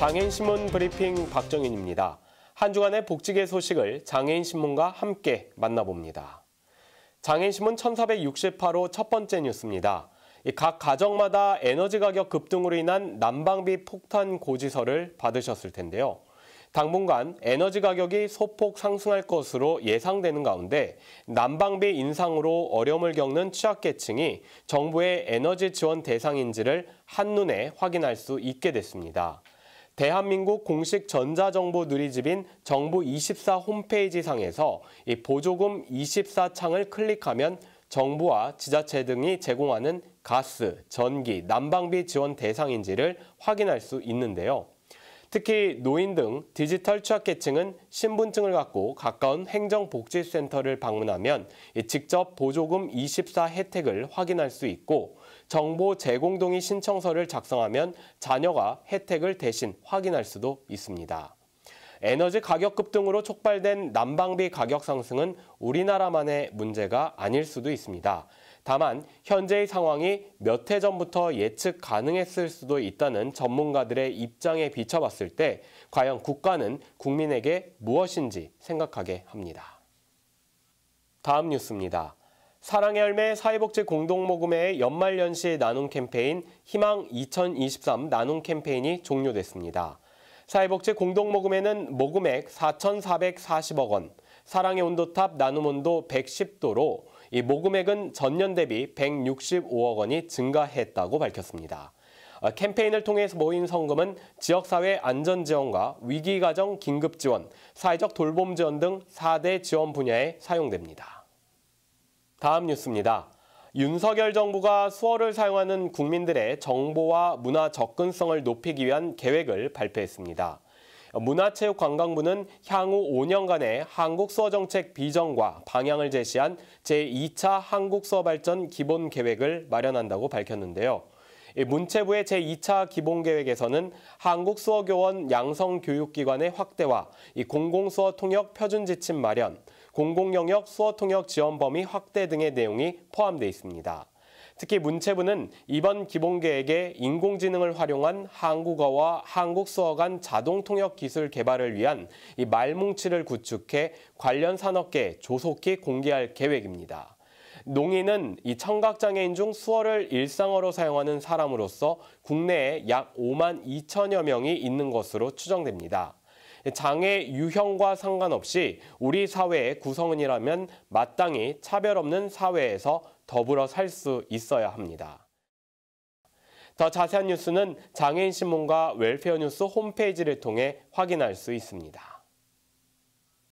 장애인신문 브리핑 박정인입니다. 한 주간의 복지계 소식을 장애인신문과 함께 만나봅니다. 장애인신문 1468호 첫 번째 뉴스입니다. 각 가정마다 에너지 가격 급등으로 인한 난방비 폭탄 고지서를 받으셨을 텐데요. 당분간 에너지 가격이 소폭 상승할 것으로 예상되는 가운데 난방비 인상으로 어려움을 겪는 취약계층이 정부의 에너지 지원 대상인지를 한눈에 확인할 수 있게 됐습니다. 대한민국 공식 전자정보 누리집인 정부 24 홈페이지 상에서 보조금 24 창을 클릭하면 정부와 지자체 등이 제공하는 가스, 전기, 난방비 지원 대상인지를 확인할 수 있는데요. 특히 노인 등 디지털 취약계층은 신분증을 갖고 가까운 행정복지센터를 방문하면 직접 보조금 24 혜택을 확인할 수 있고 정보 제공 동의 신청서를 작성하면 자녀가 혜택을 대신 확인할 수도 있습니다. 에너지 가격 급등으로 촉발된 난방비 가격 상승은 우리나라만의 문제가 아닐 수도 있습니다. 다만 현재의 상황이 몇 해 전부터 예측 가능했을 수도 있다는 전문가들의 입장에 비춰봤을 때 과연 국가는 국민에게 무엇인지 생각하게 합니다. 다음 뉴스입니다. 사랑의 열매 사회복지 공동모금회의 연말연시 나눔 캠페인 희망 2023 나눔 캠페인이 종료됐습니다. 사회복지 공동모금회는 모금액 4,440억 원, 사랑의 온도탑 나눔 온도 110도로 이 모금액은 전년 대비 165억 원이 증가했다고 밝혔습니다. 어, 캠페인을 통해서 모인 성금은 지역사회 안전지원과 위기가정 긴급지원, 사회적 돌봄 지원 등 4대 지원 분야에 사용됩니다. 다음 뉴스입니다. 윤석열 정부가 수어를 사용하는 국민들의 정보와 문화 접근성을 높이기 위한 계획을 발표했습니다. 문화체육관광부는 향후 5년간의 한국수어정책 비전과 방향을 제시한 제2차 한국수어발전 기본계획을 마련한다고 밝혔는데요. 문체부의 제2차 기본계획에서는 한국수어교원 양성교육기관의 확대와 공공수어 통역 표준지침 마련, 공공영역 수어통역 지원 범위 확대 등의 내용이 포함되어 있습니다. 특히 문체부는 이번 기본계획에 인공지능을 활용한 한국어와 한국 수어 간 자동 통역 기술 개발을 위한 이 말뭉치를 구축해 관련 산업계에 조속히 공개할 계획입니다. 농인은 이 청각장애인 중 수어를 일상어로 사용하는 사람으로서 국내에 약 5만 2천여 명이 있는 것으로 추정됩니다. 장애 유형과 상관없이 우리 사회의 구성원이라면 마땅히 차별 없는 사회에서 더불어 살 수 있어야 합니다. 더 자세한 뉴스는 장애인신문과 웰페어뉴스 홈페이지를 통해 확인할 수 있습니다.